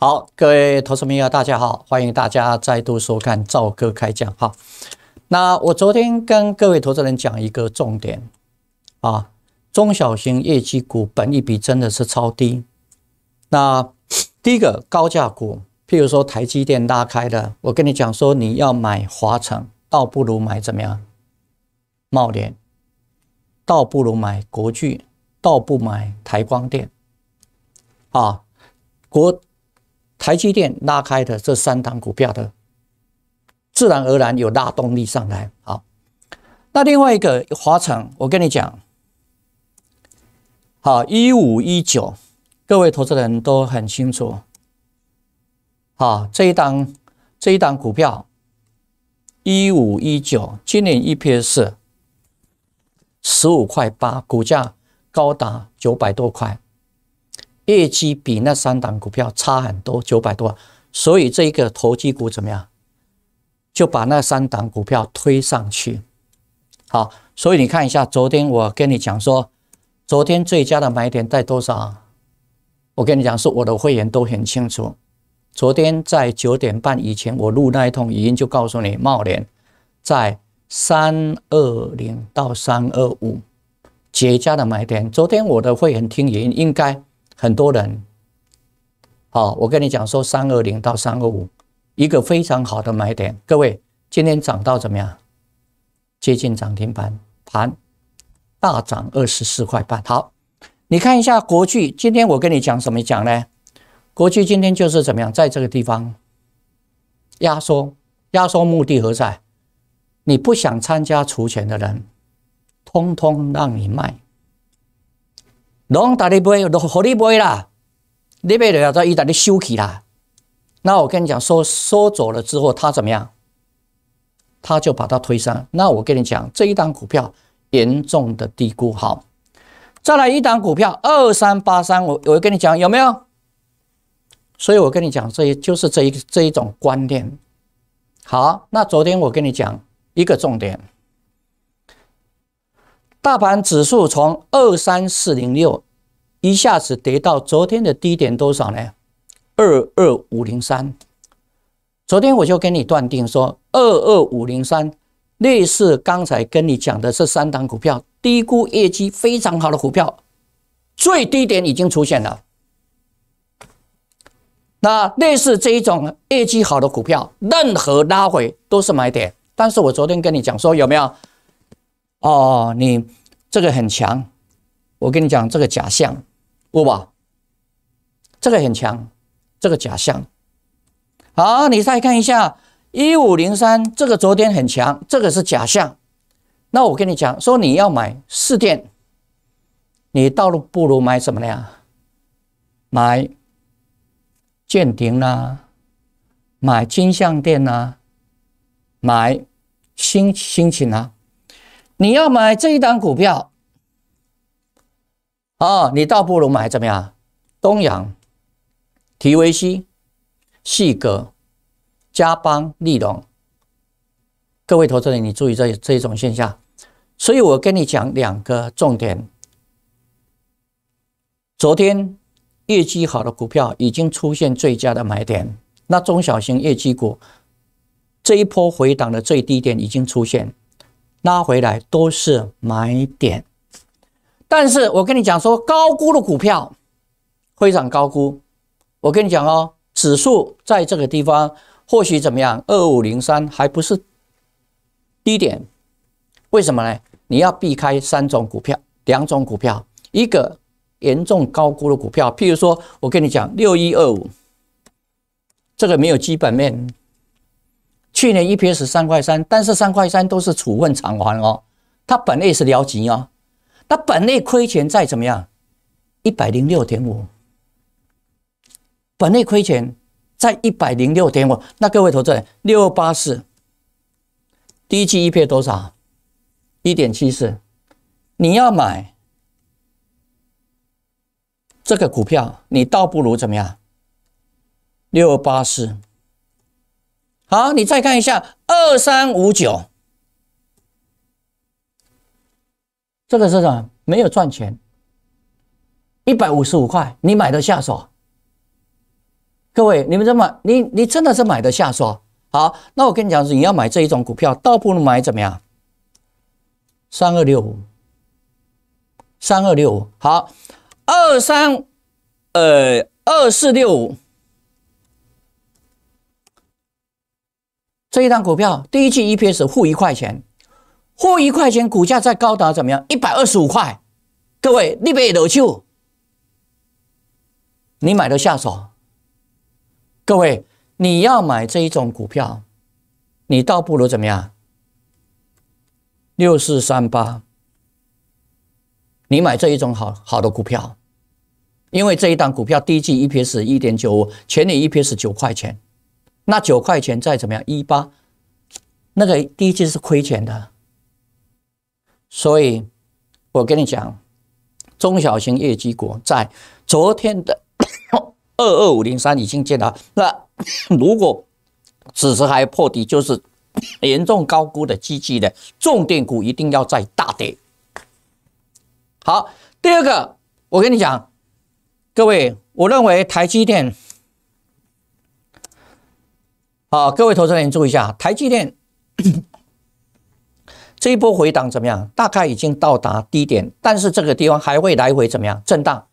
好，各位投资朋友，大家好，欢迎大家再度收看赵哥开讲。哈，那我昨天跟各位投资人讲一个重点啊，中小型业绩股本益比真的是超低。那第一个高价股，譬如说台积电拉开的，我跟你讲说，你要买华城，倒不如买怎么样？茂联，倒不如买国巨，倒不买台光电。啊，国。台积电拉开的这三档股票的，自然而然有拉动力上来。好，那另外一个华晨，我跟你讲，好一五一九，各位投资人都很清楚。好，这一档这一档股票一五一九，今年 EPS 十五块八，股价高达九百多块。业绩比那三档股票差很多，九百多，所以这一个投机股怎么样，就把那三档股票推上去。好，所以你看一下，昨天我跟你讲说，昨天最佳的买点在多少？我跟你讲，是我的会员都很清楚。昨天在九点半以前，我录那一通语音就告诉你，茂联在三二零到三二五绝佳的买点。昨天我的会员听语音应该。很多人，好，我跟你讲说，三二零到三二五，一个非常好的买点。各位，今天涨到怎么样？接近涨停板，盘，大涨二十四块半。好，你看一下国际，今天我跟你讲什么讲呢？国际今天就是怎么样，在这个地方压缩，压缩目的何在？你不想参加除权的人，通通让你卖。拢大力买，拢合力买啦，你买了以后，伊在咧收起啦。那我跟你讲，收收走了之后，他怎么样？他就把它推上。那我跟你讲，这一档股票严重的低估，好。再来一档股票，二三八三，我我跟你讲有没有？所以我跟你讲，这就是这一这一种观念。好，那昨天我跟你讲一个重点，大盘指数从二三四零六。一下子跌到昨天的低点多少呢？二二五零三。昨天我就跟你断定说，二二五零三类似刚才跟你讲的这三档股票，低估业绩非常好的股票，最低点已经出现了。那类似这一种业绩好的股票，任何拉回都是买点。但是我昨天跟你讲说，有没有？哦，你这个很强。我跟你讲这个假象。不吧，这个很强，这个假象。好，你再看一下一五零三，这个昨天很强，这个是假象。那我跟你讲，说你要买四电，你倒不如买什么呢？买建鼎啊，买金象电啊，买新新群啊。你要买这一单股票。哦，你倒不如买怎么样？东阳、提维西、细格、嘉邦、利隆，各位投资人，你注意这这一种现象。所以，我跟你讲两个重点：昨天业绩好的股票已经出现最佳的买点，那中小型业绩股这一波回档的最低点已经出现，拉回来都是买点。但是我跟你讲说，高估的股票非常高估。我跟你讲哦，指数在这个地方或许怎么样？二五零三还不是低点，为什么呢？你要避开三种股票，两种股票，一个严重高估的股票，譬如说，我跟你讲六一二五，这个没有基本面，去年 EPS 三块三，但是三块三都是处分偿还哦，它本来是腰级哦，那本内亏钱再怎么样，一百零六点五，本内亏钱在一百零六点五，那各位投资人六二八四，第一季一撇多少？一点七四，你要买这个股票，你倒不如怎么样？六二八四，好，你再看一下二三五九。这个是什么？没有赚钱，一百五十五块，你买的下手？各位，你们这么？你你真的是买的下手？好，那我跟你讲，是你要买这一种股票，倒不如买怎么样？三二六五，三二六五，好，二三，呃，二四六五，这一档股票第一季 EPS 负一块钱。或一块钱，股价再高达怎么样？一百二十五块，各位，你别你买得下手？各位，你要买这一种股票，你倒不如怎么样？六四三八，你买这一种好好的股票，因为这一档股票第一季 EPS 一点九五，全年 EPS 九块钱，那九块钱再怎么样一八，那个第一季是亏钱的。所以，我跟你讲，中小型业绩股在昨天的 二二五零三已经见到，那 如果此时还破底，就是 严重高估的基极的重点股，一定要再大跌。好，第二个，我跟你讲，各位，我认为台积电，好，各位投资人注意一下，台积电。这波回档怎么样？大概已经到达低点，但是这个地方还会来回怎么样震荡？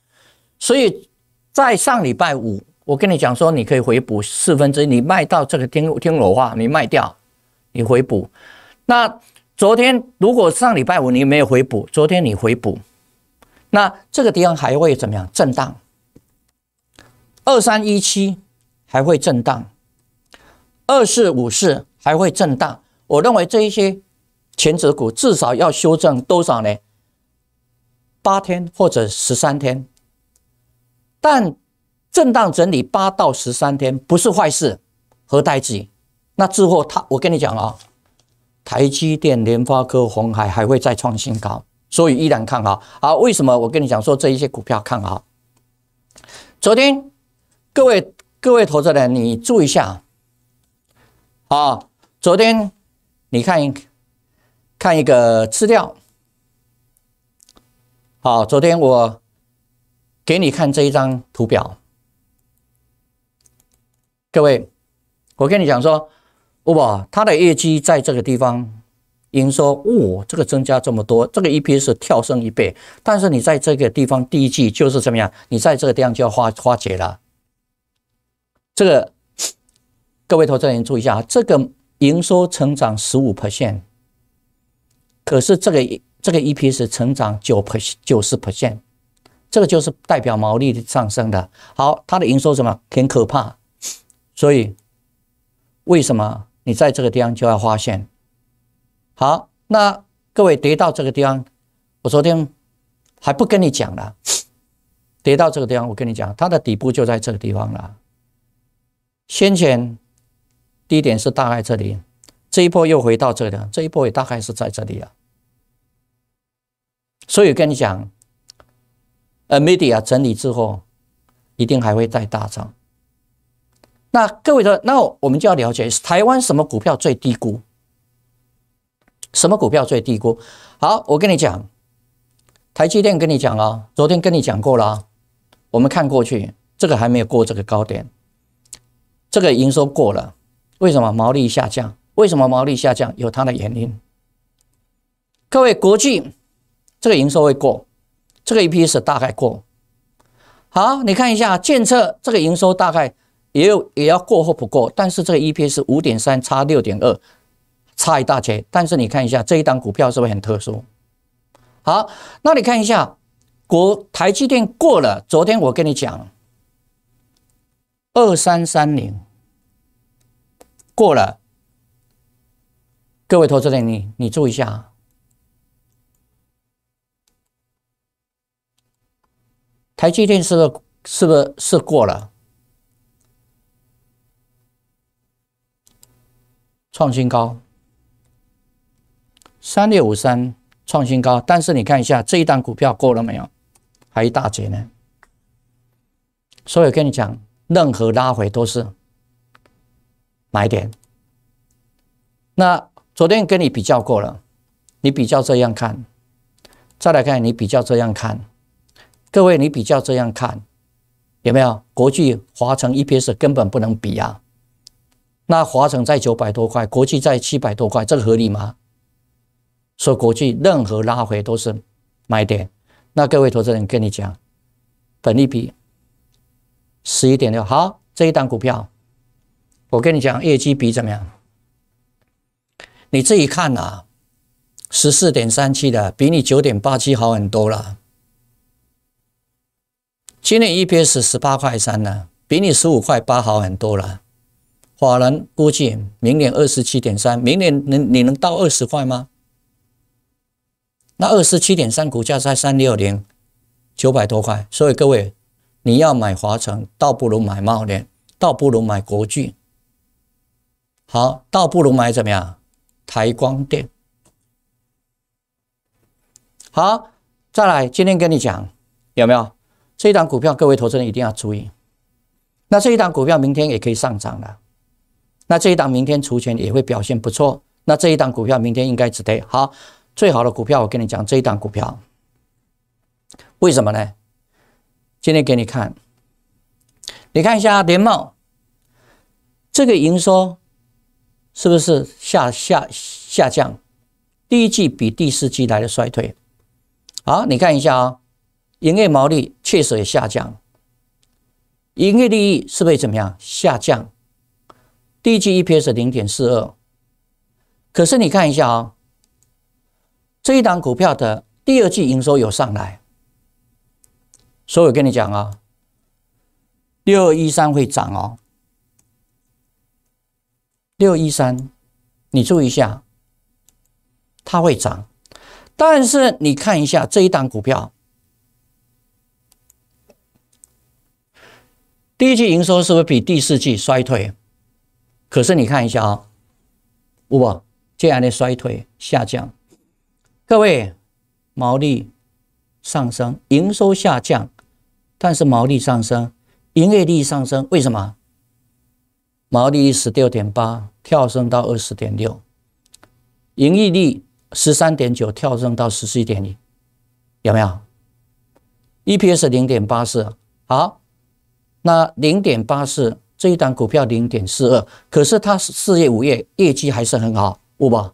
所以在上礼拜五，我跟你讲说，你可以回补四分之一。你卖到这个听听我话，你卖掉，你回补。那昨天如果上礼拜五你没有回补，昨天你回补，那这个地方还会怎么样震荡？二三一七还会震荡，二四五四还会震荡。我认为这一些。全指股至少要修正多少呢？八天或者十三天，但震荡整理八到十三天不是坏事，何待机？那之后他，我跟你讲啊，台积电、联发科、红海还会再创新高，所以依然看好。好，为什么我跟你讲说这一些股票看好？昨天各位各位投资人，你注意一下啊，昨天你看一看。看一个资料，好，昨天我给你看这一张图表，各位，我跟你讲说，哇，它的业绩在这个地方营收，哇，这个增加这么多，这个 EPS 跳升一倍，但是你在这个地方第一季就是怎么样？你在这个地方就要花化解了。这个各位投资人注意一下，这个营收成长十五 percent。可是这个一这个 EPS 成长九百九十 percent，这个就是代表毛利的上升的。好，它的营收什么挺可怕，所以为什么你在这个地方就要发现？好，那各位跌到这个地方，我昨天还不跟你讲了，跌到这个地方，我跟你讲，它的底部就在这个地方了。先前低点是大概这里。这一波又回到这里，这一波也大概是在这里啊。所以跟你讲 a m e d i a 整理之后，一定还会再大涨。那各位的，那我们就要了解台湾什么股票最低估，什么股票最低估。好，我跟你讲，台积电跟你讲啊，昨天跟你讲过了，我们看过去，这个还没有过这个高点，这个营收过了，为什么？毛利下降。为什么毛利下降有它的原因？各位，国际这个营收会过，这个 EPS 大概过。好，你看一下建测这个营收大概也有也要过或不过，但是这个 EPS 五点三差六点二差一大截。但是你看一下这一档股票是不是很特殊？好，那你看一下国台积电过了，昨天我跟你讲，二三三零过了。各位投资者，你你注意一下，台积电是不是是不是是过了创新高三六五三创新高，但是你看一下这一档股票过了没有？还一大截呢。所以跟你讲，任何拉回都是买点。那。昨天跟你比较过了，你比较这样看，再来看你比较这样看，各位你比较这样看，有没有国际华城 EPS 根本不能比啊？那华城在九百多块，国际在七百多块，这合理吗？所以国际任何拉回都是买点。那各位投资人跟你讲，本利比十一点六，好，这一档股票，我跟你讲业绩比怎么样？你自己看呐，十四点三七的比你九点八七好很多了。今年一 p 是十八块三呢，比你十五块八好很多了。法人估计明年二十七点三，明年能你能到二十块吗？那二十七点三股价在三六零九百多块，所以各位你要买华城，倒不如买茂联，倒不如买国巨，好，倒不如买怎么样？台光电，好，再来，今天跟你讲，有没有这一档股票？各位投资人一定要注意。那这一档股票明天也可以上涨的。那这一档明天除权也会表现不错。那这一档股票明天应该值得。好，最好的股票我跟你讲，这一档股票为什么呢？今天给你看，你看一下联茂这个营收。是不是下下下降？第一季比第四季来的衰退。好，你看一下啊，营业毛利确实也下降，营业利益是被怎么样下降？第一季 EPS 零点四二，可是你看一下啊，这一档股票的第二季营收有上来，所以我跟你讲啊，六二一三会涨哦。六一三，你注意一下，它会涨。但是你看一下这一档股票，第一季营收是不是比第四季衰退？可是你看一下啊，我，不这样的衰退下降，各位毛利上升，营收下降，但是毛利上升，营业利益上升，为什么？毛利率十六点八，跳升到二十点六，盈利率十三点九，跳升到十四点一，有没有？EPS 零点八四，好，那零点八四这一档股票零点四二，可是它四月五月业绩还是很好，悟不？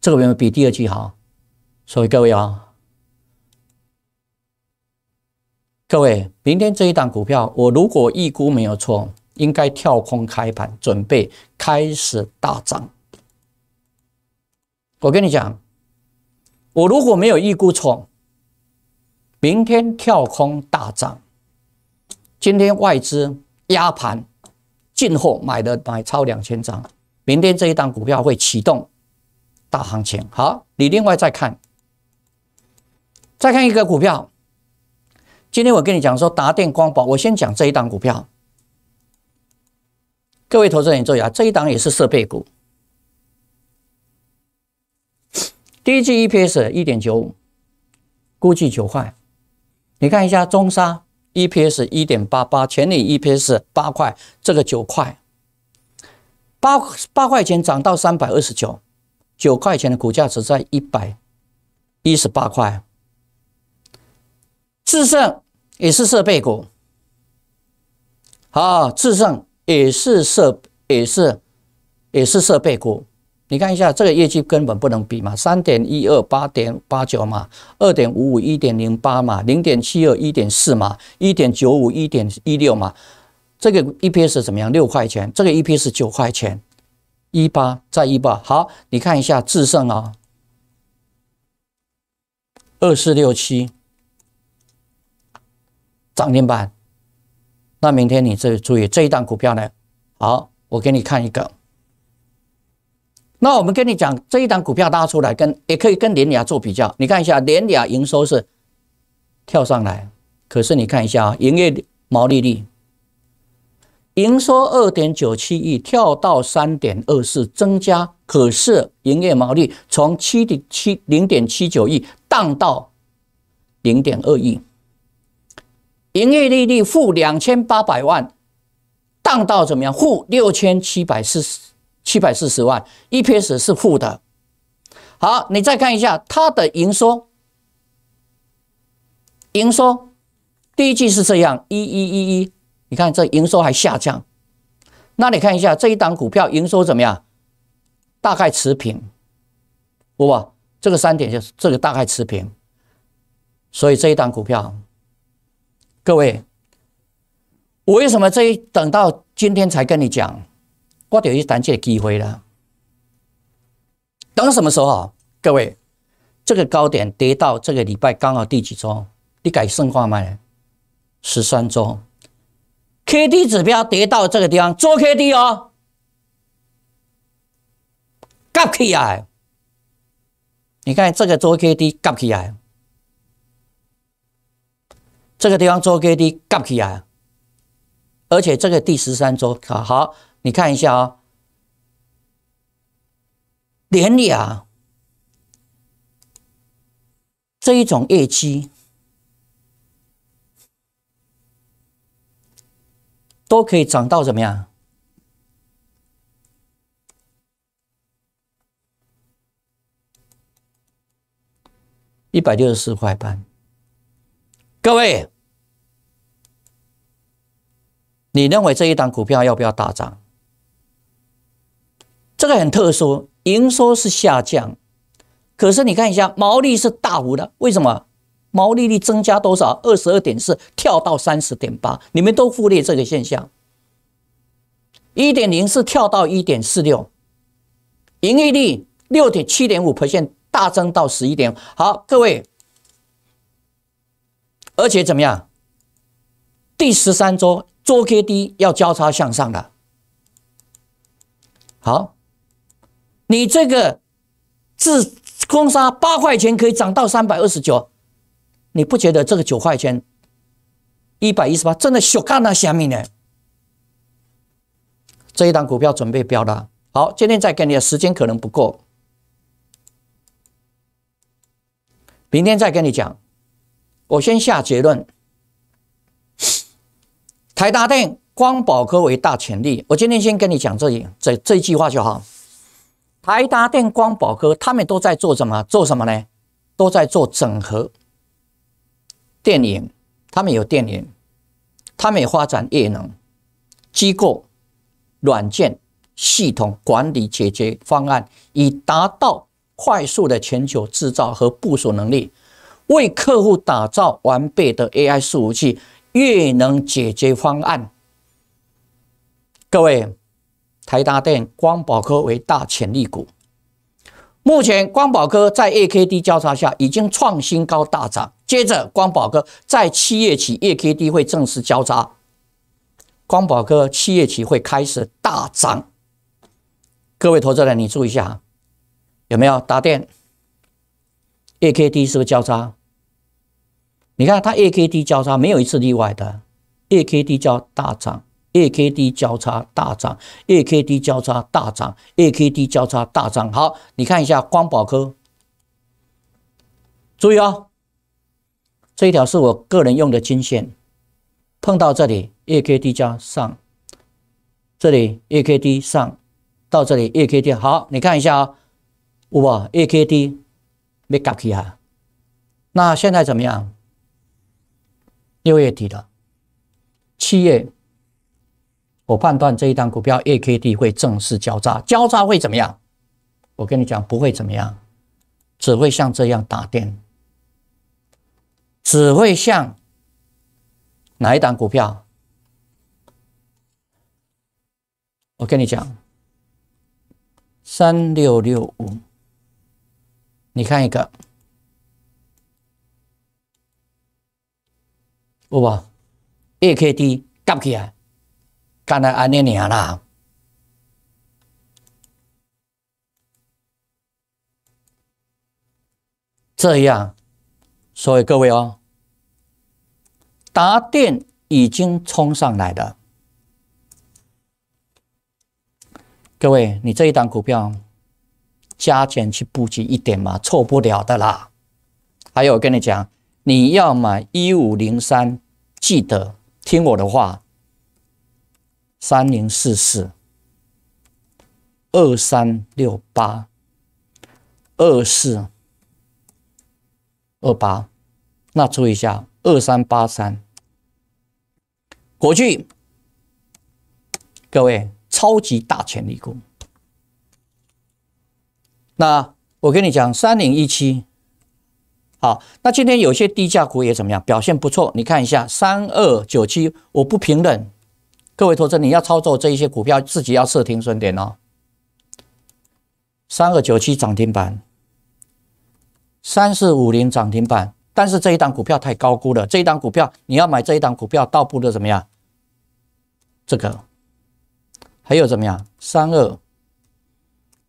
这个没有比第二季好，所以各位啊，各位明天这一档股票，我如果预估没有错。应该跳空开盘，准备开始大涨。我跟你讲，我如果没有预估错，明天跳空大涨。今天外资压盘进货买的买超两千张，明天这一档股票会启动大行情。好，你另外再看，再看一个股票。今天我跟你讲说达电光宝，我先讲这一档股票。各位投资人注意啊，这一档也是设备股，第一季 EPS 一点九五，估计九块。你看一下中沙 EPS 一点八八，前力 EPS 八块，这个九块，八八块钱涨到三百二十九，九块钱的股价只在一百一十八块。智胜也是设备股，好，智胜。也是设，也是，也是设备股。你看一下这个业绩根本不能比嘛，三点一二，八点八九嘛，二点五五，一点零八嘛，零点七二，一点四嘛，一点九五，一点一六嘛。这个 EPS 怎么样？六块钱，这个 EPS 九块钱，一八再一八。好，你看一下智胜啊，二四六七涨停板。那明天你这注意这一档股票呢？好，我给你看一个。那我们跟你讲这一档股票拉出来，跟也可以跟联雅做比较。你看一下联雅营收是跳上来，可是你看一下啊，营业毛利率，营收二点九七亿跳到三点二四增加，可是营业毛利从七点七零点七九亿荡到零点二亿。营业利率负两千八百万，荡到怎么样？负六千七百四十，七百四十万。EPS 是负的。好，你再看一下它的营收，营收第一季是这样一一一一。你看这营收还下降。那你看一下这一档股票营收怎么样？大概持平，不不，这个三点就是这个大概持平。所以这一档股票。各位，我为什么这一等到今天才跟你讲？我得于等这个机会了。等什么时候各位，这个高点跌到这个礼拜刚好第几周？你改算卦吗？十三周，K D 指标跌到这个地方，做 K D 哦，夹起来。你看这个做 K D 夹起来。这个地方周 K D 干不起来，而且这个第十三周，好，好，你看一下啊，连雅这一种业绩都可以涨到怎么样？一百六十四块半。各位，你认为这一档股票要不要大涨？这个很特殊，营收是下降，可是你看一下，毛利是大幅的。为什么？毛利率增加多少？二十二点四跳到三十点八，你们都忽略这个现象。一点零是跳到一点四六，营业率六点七点五，n t 大增到十一点。好，各位。而且怎么样？第十三周，周 K D 要交叉向上的。好，你这个自空杀八块钱可以涨到三百二十九，你不觉得这个九块钱一百一十八真的血干了？下面呢？这一档股票准备标的。好，今天再给你，时间可能不够，明天再跟你讲。我先下结论，台达电、光宝科为大潜力。我今天先跟你讲这一这这一句话就好。台达电、光宝科，他们都在做什么？做什么呢？都在做整合。电影，他们有电影，他们也发展业能机构、软件、系统管理解决方案，以达到快速的全球制造和部署能力。为客户打造完备的 AI 服务器，越能解决方案。各位，台达电、光宝科为大潜力股。目前，光宝科在 AKD 交叉下已经创新高大涨。接着，光宝科在七月起 AKD 会正式交叉，光宝科七月起会开始大涨。各位投资人，你注意一下，有没有台达电 AKD 是不是交叉？你看它 A K D 交叉没有一次例外的，A K D 交大涨，A K D 交叉大涨，A K D 交叉大涨，A K D 交叉大涨。好，你看一下光宝科，注意啊，这一条是我个人用的金线，碰到这里 A K D 加上，这里 A K D 上，到这里 A K D 好，你看一下啊，哇吧？A K D 没夹起啊？那现在怎么样？六月底的七月，我判断这一档股票 AKD 会正式交叉，交叉会怎么样？我跟你讲，不会怎么样，只会像这样打电，只会像哪一档股票？我跟你讲，三六六五，你看一个。有不 a K D 夹起来，干阿安尼样啦，这样，所以各位哦，打电已经冲上来的，各位，你这一档股票加减去布局一点嘛，错不了的啦。还有我跟你讲。你要买一五零三，记得听我的话。三零四四，二三六八，二四二八，那注意一下，二三八三。国巨，各位超级大潜力股。那我跟你讲，三零一七。好，那今天有些低价股也怎么样？表现不错，你看一下三二九七，我不评论。各位投资者，你要操作这一些股票，自己要设停损点哦。三二九七涨停板，三四五零涨停板，但是这一档股票太高估了。这一档股票你要买这一档股票，到不如怎么样？这个还有怎么样？三二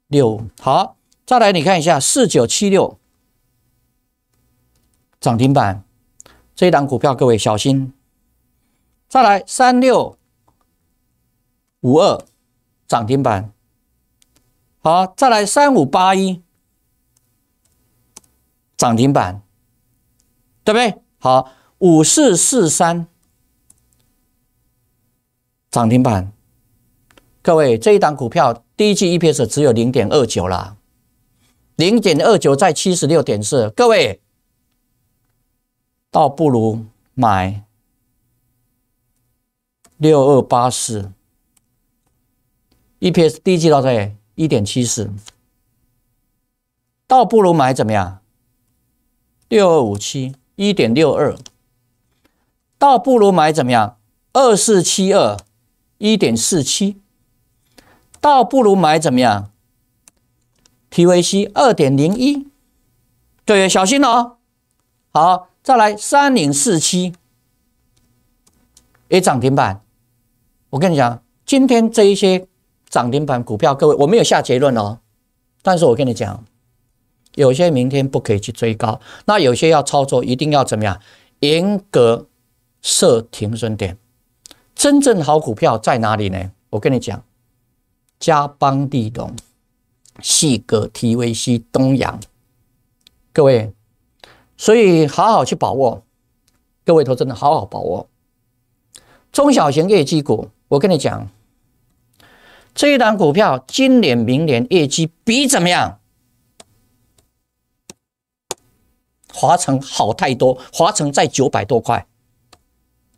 六好，再来你看一下四九七六。涨停板这一档股票，各位小心。再来三六五二涨停板，好，再来三五八一涨停板，对不对？好，五四四三涨停板，各位这一档股票第一季 EPS 只有零点二九啦，零点二九在七十六点四，各位。倒不如买六二八四，EPS 第一季大概一点七四，倒不如买怎么样？六二五七一点六二，倒不如买怎么样？二四七二一点四七，倒不如买怎么样？TVC 二点零一，对，小心了啊！好。再来三零四七，哎，涨停板。我跟你讲，今天这一些涨停板股票，各位我没有下结论哦。但是我跟你讲，有些明天不可以去追高，那有些要操作一定要怎么样？严格设停损点。真正好股票在哪里呢？我跟你讲，嘉邦地龙、细格 TVC、东阳，各位。所以，好好去把握，各位投资人好好把握。中小型业绩股，我跟你讲，这一档股票今年、明年业绩比怎么样？华晨好太多，华晨在九百多块，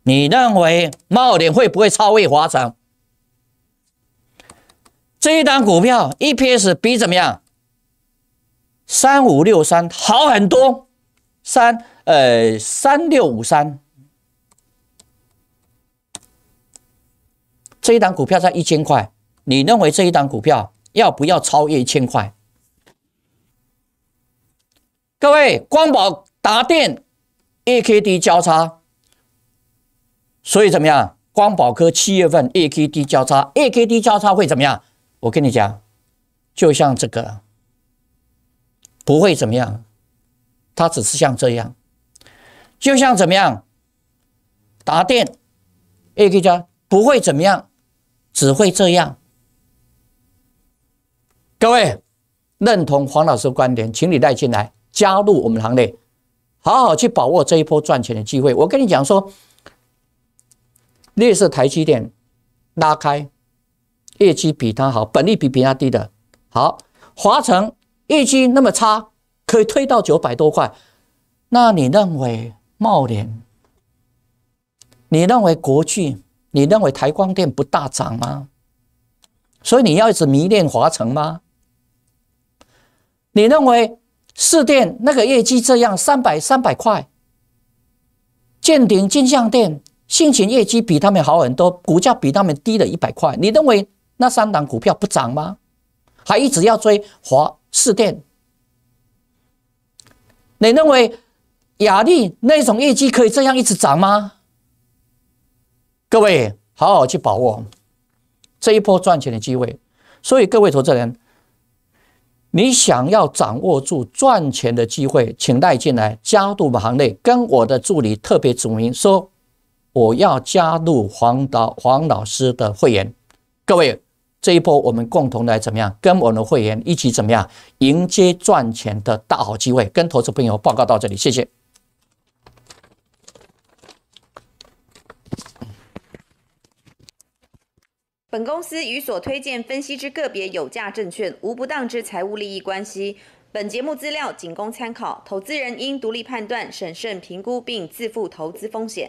你认为茂鼎会不会超越华晨？这一档股票 EPS 比怎么样？三五六三好很多。三，呃，三六五三，这一档股票在一千块，你认为这一档股票要不要超越一千块？各位，光宝达电，A K D 交叉，所以怎么样？光宝科七月份 A K D 交叉，A K D 交叉会怎么样？我跟你讲，就像这个，不会怎么样。他只是像这样，就像怎么样？答电，也可以不会怎么样，只会这样。各位认同黄老师观点，请你带进来，加入我们行列，好好去把握这一波赚钱的机会。我跟你讲说，劣势台积电拉开业绩比它好，本利比比它低的，好华晨业绩那么差。可以推到九百多块，那你认为茂联？你认为国巨？你认为台光电不大涨吗？所以你要一直迷恋华城吗？你认为四电那个业绩这样三百三百块，建鼎金像店信勤业绩比他们好很多，股价比他们低了一百块，你认为那三档股票不涨吗？还一直要追华四电？你认为雅丽那种业绩可以这样一直涨吗？各位，好好去把握这一波赚钱的机会。所以各位投资人，你想要掌握住赚钱的机会，请带进来加入我们行内，跟我的助理特别指明说，我要加入黄导黄老师的会员。各位。这一波，我们共同来怎么样？跟我们的会员一起怎么样迎接赚钱的大好机会？跟投资朋友报告到这里，谢谢。本公司与所推荐分析之个别有价证券无不当之财务利益关系。本节目资料仅供参考，投资人应独立判断、审慎评估，并自负投资风险。